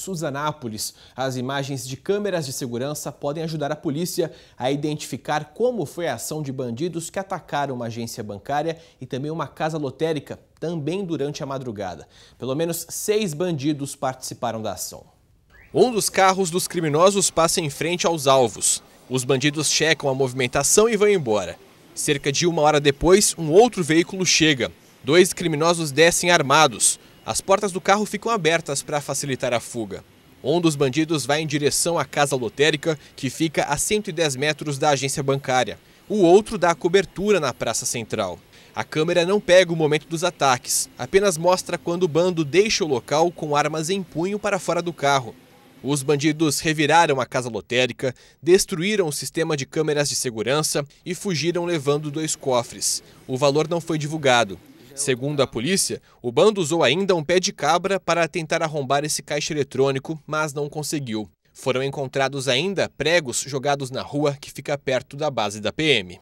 Suzanápolis. As imagens de câmeras de segurança podem ajudar a polícia a identificar como foi a ação de bandidos que atacaram uma agência bancária e também uma casa lotérica, também durante a madrugada. Pelo menos seis bandidos participaram da ação. Um dos carros dos criminosos passa em frente aos alvos. Os bandidos checam a movimentação e vão embora. Cerca de uma hora depois, um outro veículo chega. Dois criminosos descem armados. As portas do carro ficam abertas para facilitar a fuga. Um dos bandidos vai em direção à casa lotérica, que fica a 110 metros da agência bancária. O outro dá cobertura na praça central. A câmera não pega o momento dos ataques, apenas mostra quando o bando deixa o local com armas em punho para fora do carro. Os bandidos reviraram a casa lotérica, destruíram o sistema de câmeras de segurança e fugiram levando dois cofres. O valor não foi divulgado. Segundo a polícia, o bando usou ainda um pé de cabra para tentar arrombar esse caixa eletrônico, mas não conseguiu. Foram encontrados ainda pregos jogados na rua que fica perto da base da PM.